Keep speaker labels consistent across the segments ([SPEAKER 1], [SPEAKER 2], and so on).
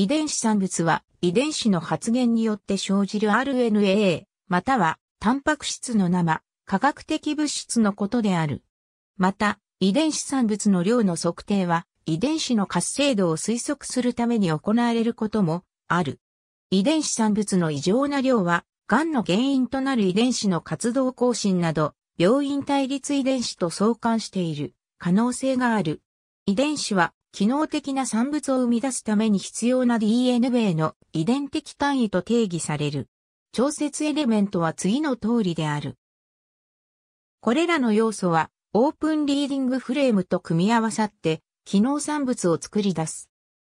[SPEAKER 1] 遺伝子産物は遺伝子の発現によって生じる RNA、またはタンパク質の生、化学的物質のことである。また、遺伝子産物の量の測定は遺伝子の活性度を推測するために行われることもある。遺伝子産物の異常な量は、癌の原因となる遺伝子の活動更新など、病院対立遺伝子と相関している可能性がある。遺伝子は機能的な産物を生み出すために必要な DN a の遺伝的単位と定義される。調節エレメントは次の通りである。これらの要素は、オープンリーディングフレームと組み合わさって、機能産物を作り出す。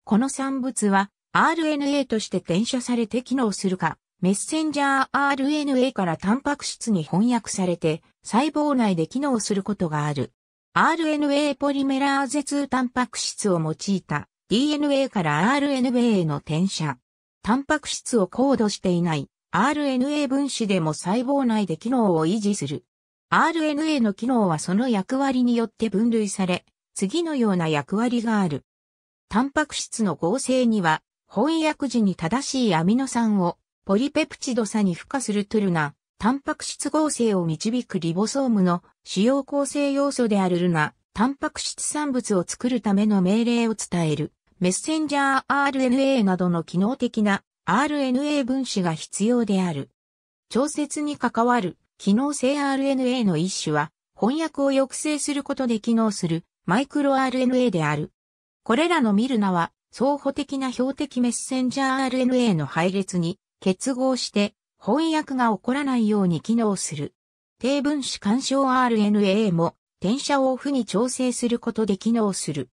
[SPEAKER 1] この産物は、RNA として転写されて機能するか、メッセンジャー RNA からタンパク質に翻訳されて、細胞内で機能することがある。RNA ポリメラーゼ2タンパク質を用いた DNA から RNA への転写。タンパク質をコードしていない RNA 分子でも細胞内で機能を維持する。RNA の機能はその役割によって分類され、次のような役割がある。タンパク質の合成には、翻訳時に正しいアミノ酸をポリペプチドさに付加するトゥルナ、タンパク質合成を導くリボソームの主要構成要素であるルナ、タンパク質産物を作るための命令を伝える、メッセンジャー RNA などの機能的な RNA 分子が必要である。調節に関わる機能性 RNA の一種は、翻訳を抑制することで機能するマイクロ RNA である。これらのミルナは、相補的な標的メッセンジャー RNA の配列に結合して翻訳が起こらないように機能する。低分子干渉 RNA も転写をオフに調整することで機能する。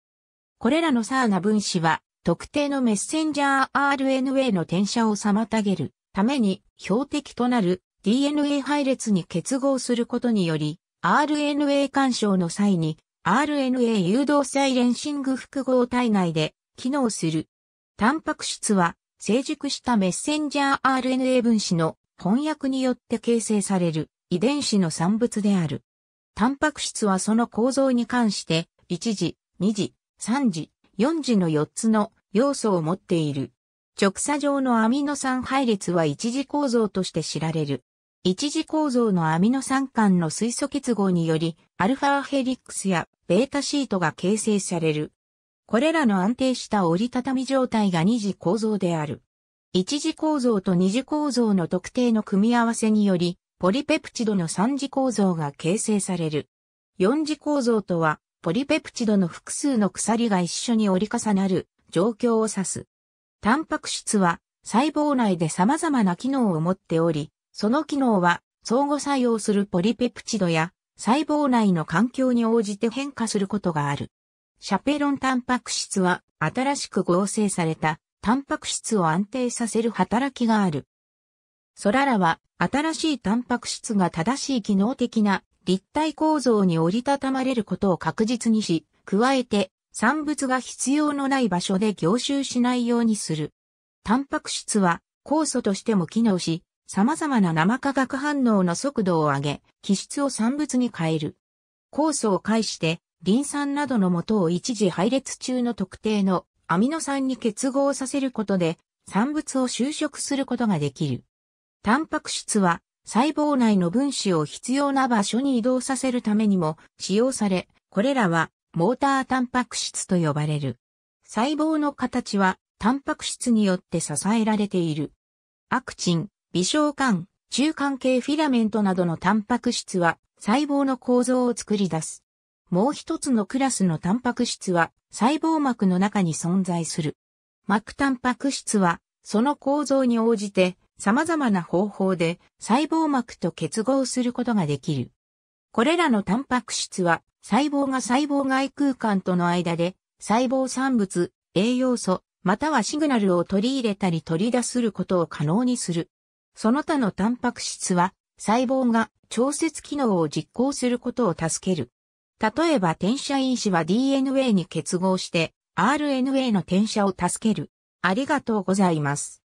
[SPEAKER 1] これらのサーナ分子は特定のメッセンジャー RNA の転写を妨げるために標的となる DNA 配列に結合することにより RNA 干渉の際に RNA 誘導サイレンシング複合体内で機能する。タンパク質は成熟したメッセンジャー RNA 分子の翻訳によって形成される遺伝子の産物である。タンパク質はその構造に関して1次、2次、3次、4次の4つの要素を持っている。直鎖状のアミノ酸配列は一次構造として知られる。一次構造のアミノ酸間の水素結合により、アルファヘリックスやベータシートが形成される。これらの安定した折りたたみ状態が二次構造である。一次構造と二次構造の特定の組み合わせにより、ポリペプチドの三次構造が形成される。四次構造とは、ポリペプチドの複数の鎖が一緒に折り重なる状況を指す。タンパク質は細胞内で様々な機能を持っており、その機能は相互作用するポリペプチドや細胞内の環境に応じて変化することがある。シャペロンタンパク質は新しく合成されたタンパク質を安定させる働きがある。ソラらは新しいタンパク質が正しい機能的な立体構造に折りたたまれることを確実にし、加えて産物が必要のない場所で凝集しないようにする。タンパク質は酵素としても機能し、様々な生化学反応の速度を上げ、気質を産物に変える。酵素を介してリン酸などの元を一時配列中の特定のアミノ酸に結合させることで産物を収縮することができる。タンパク質は細胞内の分子を必要な場所に移動させるためにも使用され、これらはモータータンパク質と呼ばれる。細胞の形はタンパク質によって支えられている。アクチン、微小管、中間系フィラメントなどのタンパク質は細胞の構造を作り出す。もう一つのクラスのタンパク質は細胞膜の中に存在する。膜タンパク質はその構造に応じて様々な方法で細胞膜と結合することができる。これらのタンパク質は細胞が細胞外空間との間で細胞産物、栄養素、またはシグナルを取り入れたり取り出することを可能にする。その他のタンパク質は細胞が調節機能を実行することを助ける。例えば転写因子は DNA に結合して RNA の転写を助ける。ありがとうございます。